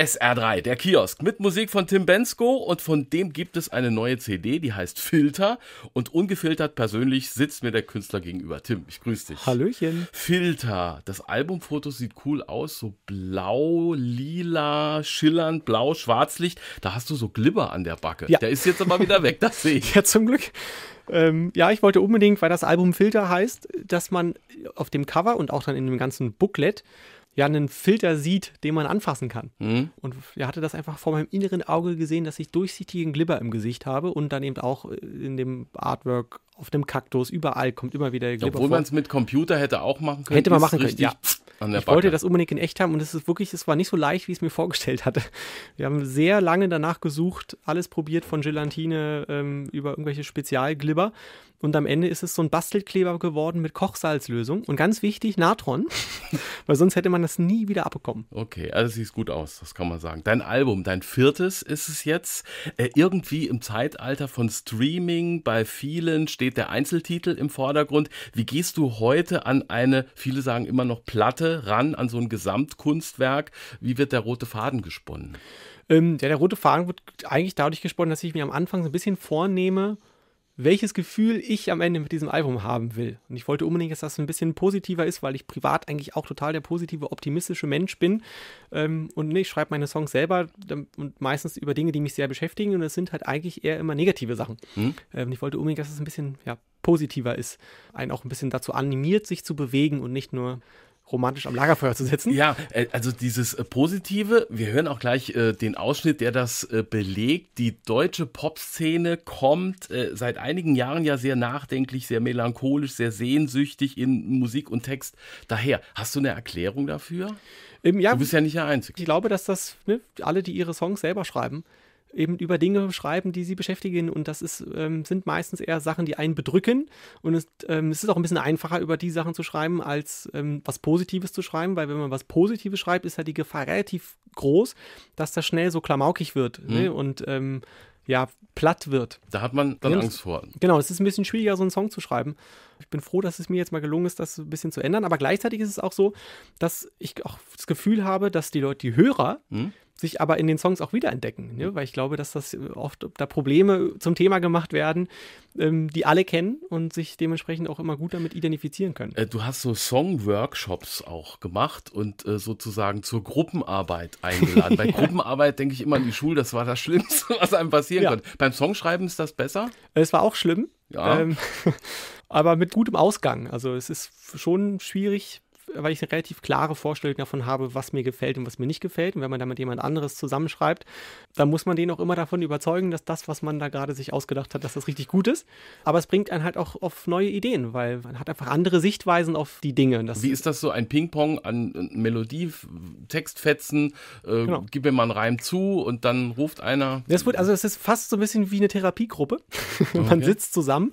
SR3, der Kiosk, mit Musik von Tim Bensko und von dem gibt es eine neue CD, die heißt Filter und ungefiltert persönlich sitzt mir der Künstler gegenüber. Tim, ich grüße dich. Hallöchen. Filter, das Albumfoto sieht cool aus, so blau, lila, schillernd, blau, Schwarzlicht, da hast du so Glibber an der Backe. Ja. Der ist jetzt aber wieder weg, das sehe ich. Ja, zum Glück. Ähm, ja, ich wollte unbedingt, weil das Album Filter heißt, dass man auf dem Cover und auch dann in dem ganzen Booklet ja einen Filter sieht, den man anfassen kann. Mhm. Und er hatte das einfach vor meinem inneren Auge gesehen, dass ich durchsichtigen Glibber im Gesicht habe und dann eben auch äh, in dem Artwork auf dem Kaktus, überall kommt immer wieder Glibber. Obwohl man es mit Computer hätte auch machen können. Hätte man machen können, ja ich Backe. wollte das unbedingt in echt haben und es ist wirklich, es war nicht so leicht, wie ich es mir vorgestellt hatte. Wir haben sehr lange danach gesucht, alles probiert von Gelatine ähm, über irgendwelche Spezialglibber und am Ende ist es so ein Bastelkleber geworden mit Kochsalzlösung und ganz wichtig Natron, weil sonst hätte man das nie wieder abbekommen. Okay, also sieht gut aus, das kann man sagen. Dein Album, dein viertes ist es jetzt. Äh, irgendwie im Zeitalter von Streaming bei vielen steht der Einzeltitel im Vordergrund. Wie gehst du heute an eine, viele sagen immer noch Platte, ran an so ein Gesamtkunstwerk. Wie wird der rote Faden gesponnen? Ähm, ja, der rote Faden wird eigentlich dadurch gesponnen, dass ich mir am Anfang so ein bisschen vornehme, welches Gefühl ich am Ende mit diesem Album haben will. Und ich wollte unbedingt, dass das ein bisschen positiver ist, weil ich privat eigentlich auch total der positive, optimistische Mensch bin. Ähm, und ich schreibe meine Songs selber und meistens über Dinge, die mich sehr beschäftigen. Und es sind halt eigentlich eher immer negative Sachen. Hm? Ähm, ich wollte unbedingt, dass es das ein bisschen ja, positiver ist. Einen auch ein bisschen dazu animiert, sich zu bewegen und nicht nur romantisch am Lagerfeuer zu setzen. Ja, äh, also dieses äh, Positive, wir hören auch gleich äh, den Ausschnitt, der das äh, belegt. Die deutsche Popszene kommt äh, seit einigen Jahren ja sehr nachdenklich, sehr melancholisch, sehr sehnsüchtig in Musik und Text daher. Hast du eine Erklärung dafür? Ähm, ja, du bist ja nicht der Einzige. Ich glaube, dass das ne, alle, die ihre Songs selber schreiben, eben über Dinge schreiben, die sie beschäftigen. Und das ist, ähm, sind meistens eher Sachen, die einen bedrücken. Und es, ähm, es, ist auch ein bisschen einfacher, über die Sachen zu schreiben, als ähm, was Positives zu schreiben, weil wenn man was Positives schreibt, ist ja die Gefahr relativ groß, dass das schnell so klamaukig wird. Mhm. Ne? Und ähm, ja, platt wird. Da hat man dann genau, Angst vor. Genau, es ist ein bisschen schwieriger, so einen Song zu schreiben. Ich bin froh, dass es mir jetzt mal gelungen ist, das ein bisschen zu ändern. Aber gleichzeitig ist es auch so, dass ich auch das Gefühl habe, dass die Leute, die Hörer, hm? sich aber in den Songs auch wiederentdecken, ne? Mhm. weil ich glaube, dass das äh, oft da Probleme zum Thema gemacht werden, ähm, die alle kennen und sich dementsprechend auch immer gut damit identifizieren können. Äh, du hast so Song-Workshops auch gemacht und äh, sozusagen zur Gruppenarbeit eingeladen. Bei ja. Gruppenarbeit denke ich immer an die Schule, das war das Schlimmste, was einem passieren ja. konnte. Beim Songschreiben ist das besser? Es war auch schlimm. Ja. Ähm, aber mit gutem Ausgang. Also es ist schon schwierig, weil ich eine relativ klare Vorstellung davon habe, was mir gefällt und was mir nicht gefällt. Und wenn man da mit jemand anderes zusammenschreibt, dann muss man den auch immer davon überzeugen, dass das, was man da gerade sich ausgedacht hat, dass das richtig gut ist. Aber es bringt einen halt auch auf neue Ideen, weil man hat einfach andere Sichtweisen auf die Dinge. Das Wie ist das so ein Ping-Pong an Melodie, Textfetzen? Äh, genau. Gib mir mal einen Reim zu und dann ruft einer. Das wird, also es ist fast so ein bisschen wie eine Therapiegruppe. man okay. sitzt zusammen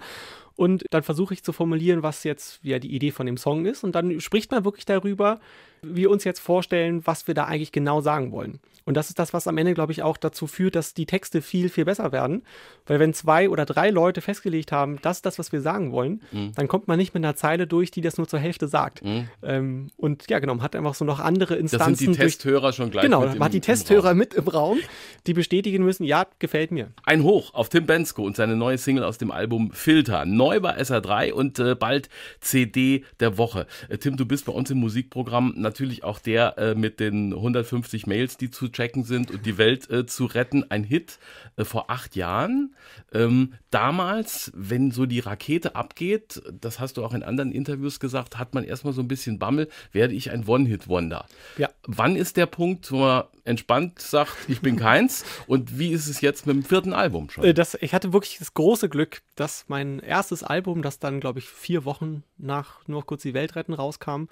und dann versuche ich zu formulieren, was jetzt ja die Idee von dem Song ist. Und dann spricht man wirklich darüber, wir uns jetzt vorstellen, was wir da eigentlich genau sagen wollen. Und das ist das, was am Ende, glaube ich, auch dazu führt, dass die Texte viel, viel besser werden. Weil wenn zwei oder drei Leute festgelegt haben, das ist das, was wir sagen wollen, mhm. dann kommt man nicht mit einer Zeile durch, die das nur zur Hälfte sagt. Mhm. Ähm, und ja, genau, man hat einfach so noch andere Instanzen. Das sind die durch, Testhörer schon gleich. Genau, man hat die Testhörer mit im Raum, die bestätigen müssen, ja, gefällt mir. Ein Hoch auf Tim Bensko und seine neue Single aus dem Album Filter. Neu bei SR3 und äh, bald CD der Woche. Äh, Tim, du bist bei uns im Musikprogramm natürlich natürlich auch der äh, mit den 150 Mails, die zu checken sind und die Welt äh, zu retten, ein Hit äh, vor acht Jahren. Ähm, damals, wenn so die Rakete abgeht, das hast du auch in anderen Interviews gesagt, hat man erstmal so ein bisschen Bammel, werde ich ein One-Hit-Wonder. Ja. Wann ist der Punkt, wo man entspannt sagt, ich bin keins? und wie ist es jetzt mit dem vierten Album schon? Äh, das, ich hatte wirklich das große Glück, dass mein erstes Album, das dann, glaube ich, vier Wochen nach Nur kurz die Welt retten rauskam,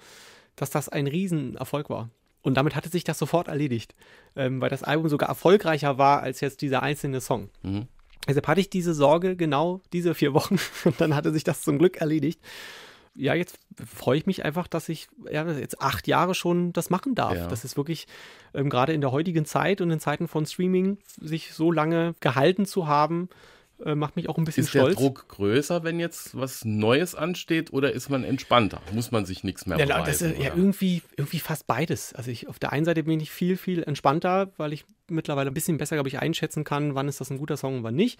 dass das ein Riesenerfolg war. Und damit hatte sich das sofort erledigt, ähm, weil das Album sogar erfolgreicher war als jetzt dieser einzelne Song. Mhm. Deshalb hatte ich diese Sorge genau diese vier Wochen und dann hatte sich das zum Glück erledigt. Ja, jetzt freue ich mich einfach, dass ich ja, jetzt acht Jahre schon das machen darf. Ja. Das ist wirklich ähm, gerade in der heutigen Zeit und in Zeiten von Streaming sich so lange gehalten zu haben, äh, macht mich auch ein bisschen ist stolz. Ist der Druck größer, wenn jetzt was Neues ansteht oder ist man entspannter? Muss man sich nichts mehr ja, beweisen? Das ist, ja, irgendwie, irgendwie fast beides. Also ich, auf der einen Seite bin ich viel, viel entspannter, weil ich mittlerweile ein bisschen besser, glaube ich, einschätzen kann, wann ist das ein guter Song und wann nicht.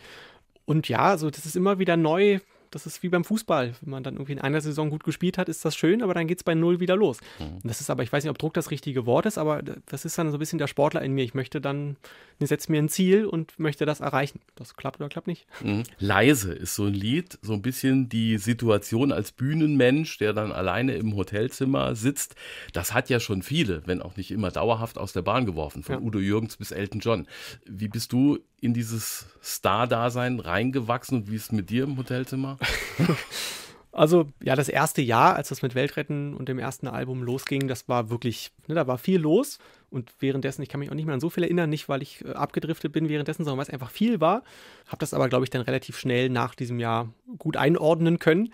Und ja, so das ist immer wieder neu, das ist wie beim Fußball. Wenn man dann irgendwie in einer Saison gut gespielt hat, ist das schön, aber dann geht es bei Null wieder los. Mhm. Das ist aber, ich weiß nicht, ob Druck das richtige Wort ist, aber das ist dann so ein bisschen der Sportler in mir. Ich möchte dann, ich setze mir ein Ziel und möchte das erreichen. Das klappt oder klappt nicht. Mhm. Leise ist so ein Lied, so ein bisschen die Situation als Bühnenmensch, der dann alleine im Hotelzimmer sitzt. Das hat ja schon viele, wenn auch nicht immer dauerhaft aus der Bahn geworfen, von ja. Udo Jürgens bis Elton John. Wie bist du in dieses Star-Dasein reingewachsen und wie ist es mit dir im Hotelzimmer? Also ja, das erste Jahr, als das mit Weltretten und dem ersten Album losging, das war wirklich, ne, da war viel los. Und währenddessen, ich kann mich auch nicht mehr an so viel erinnern, nicht weil ich äh, abgedriftet bin währenddessen, sondern weil es einfach viel war. Habe das aber, glaube ich, dann relativ schnell nach diesem Jahr gut einordnen können.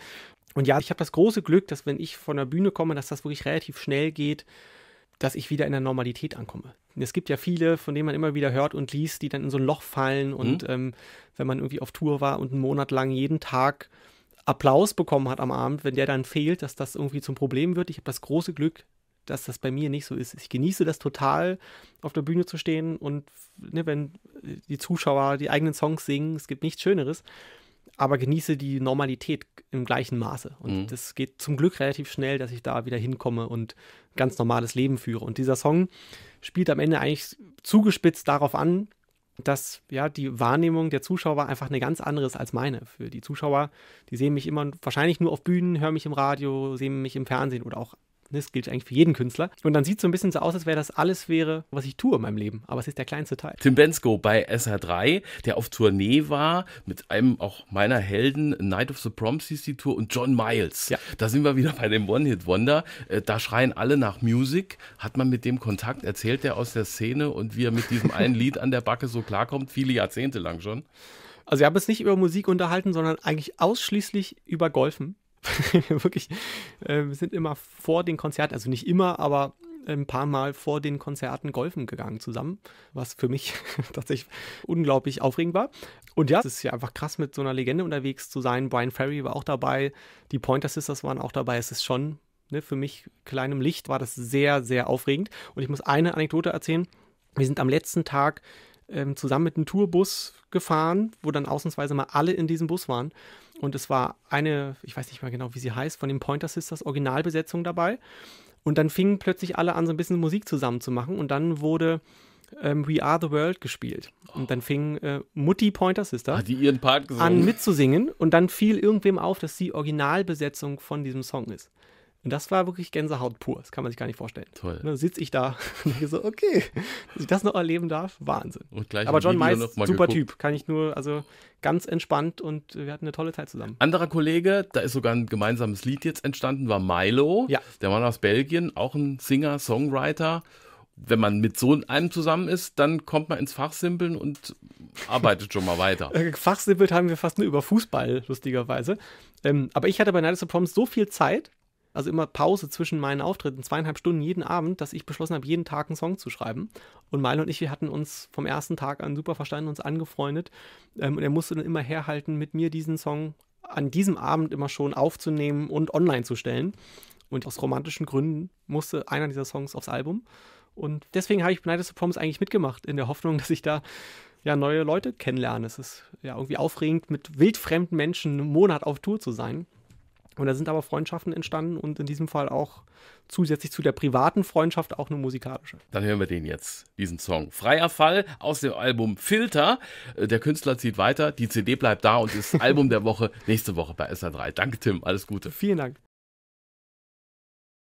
Und ja, ich habe das große Glück, dass wenn ich von der Bühne komme, dass das wirklich relativ schnell geht, dass ich wieder in der Normalität ankomme. Es gibt ja viele, von denen man immer wieder hört und liest, die dann in so ein Loch fallen und mhm. ähm, wenn man irgendwie auf Tour war und einen Monat lang jeden Tag Applaus bekommen hat am Abend, wenn der dann fehlt, dass das irgendwie zum Problem wird. Ich habe das große Glück, dass das bei mir nicht so ist. Ich genieße das total, auf der Bühne zu stehen und ne, wenn äh, die Zuschauer die eigenen Songs singen, es gibt nichts Schöneres aber genieße die Normalität im gleichen Maße. Und mhm. das geht zum Glück relativ schnell, dass ich da wieder hinkomme und ganz normales Leben führe. Und dieser Song spielt am Ende eigentlich zugespitzt darauf an, dass ja die Wahrnehmung der Zuschauer einfach eine ganz andere ist als meine. Für die Zuschauer, die sehen mich immer wahrscheinlich nur auf Bühnen, hören mich im Radio, sehen mich im Fernsehen oder auch das gilt eigentlich für jeden Künstler. Und dann sieht es so ein bisschen so aus, als wäre das alles wäre, was ich tue in meinem Leben. Aber es ist der kleinste Teil. Tim Bensko bei SR3, der auf Tournee war mit einem auch meiner Helden, Night of the Proms hieß die Tour und John Miles. Ja. Da sind wir wieder bei dem One-Hit-Wonder. Äh, da schreien alle nach Music. Hat man mit dem Kontakt, erzählt er aus der Szene und wie er mit diesem einen Lied an der Backe so klarkommt, viele Jahrzehnte lang schon. Also wir haben es nicht über Musik unterhalten, sondern eigentlich ausschließlich über Golfen. wirklich, äh, wir sind immer vor den Konzerten, also nicht immer, aber ein paar Mal vor den Konzerten golfen gegangen zusammen, was für mich tatsächlich unglaublich aufregend war. Und ja, es ist ja einfach krass, mit so einer Legende unterwegs zu sein. Brian Ferry war auch dabei, die Pointer Sisters waren auch dabei. Es ist schon, ne, für mich kleinem Licht war das sehr, sehr aufregend. Und ich muss eine Anekdote erzählen. Wir sind am letzten Tag ähm, zusammen mit einem Tourbus gefahren, wo dann ausnahmsweise mal alle in diesem Bus waren. Und es war eine, ich weiß nicht mal genau, wie sie heißt, von den Pointer Sisters Originalbesetzung dabei. Und dann fingen plötzlich alle an, so ein bisschen Musik zusammen zu machen. Und dann wurde ähm, We Are the World gespielt. Oh. Und dann fing äh, Mutti Pointer Sister an mitzusingen. Und dann fiel irgendwem auf, dass sie Originalbesetzung von diesem Song ist. Und das war wirklich Gänsehaut pur. Das kann man sich gar nicht vorstellen. Toll. Und ne, dann sitze ich da und denke so, okay, dass ich das noch erleben darf, Wahnsinn. Aber John Mais, super geguckt. Typ. Kann ich nur, also ganz entspannt und wir hatten eine tolle Zeit zusammen. Anderer Kollege, da ist sogar ein gemeinsames Lied jetzt entstanden, war Milo. Ja. Der Mann aus Belgien, auch ein Singer, Songwriter wenn man mit so einem zusammen ist, dann kommt man ins Fachsimpeln und arbeitet schon mal weiter. Fachsimpelt haben wir fast nur über Fußball, lustigerweise. Ähm, aber ich hatte bei Night of the Proms so viel Zeit, also immer Pause zwischen meinen Auftritten, zweieinhalb Stunden jeden Abend, dass ich beschlossen habe, jeden Tag einen Song zu schreiben. Und Milo und ich, wir hatten uns vom ersten Tag an super verstanden, uns angefreundet. Ähm, und er musste dann immer herhalten, mit mir diesen Song an diesem Abend immer schon aufzunehmen und online zu stellen. Und aus romantischen Gründen musste einer dieser Songs aufs Album. Und deswegen habe ich Beneidest of Promise eigentlich mitgemacht, in der Hoffnung, dass ich da ja neue Leute kennenlerne. Es ist ja irgendwie aufregend, mit wildfremden Menschen einen Monat auf Tour zu sein. Und da sind aber Freundschaften entstanden und in diesem Fall auch zusätzlich zu der privaten Freundschaft auch eine musikalische. Dann hören wir den jetzt, diesen Song. Freier Fall aus dem Album Filter. Äh, der Künstler zieht weiter, die CD bleibt da und ist Album der Woche nächste Woche bei sa 3 Danke, Tim. Alles Gute. Vielen Dank.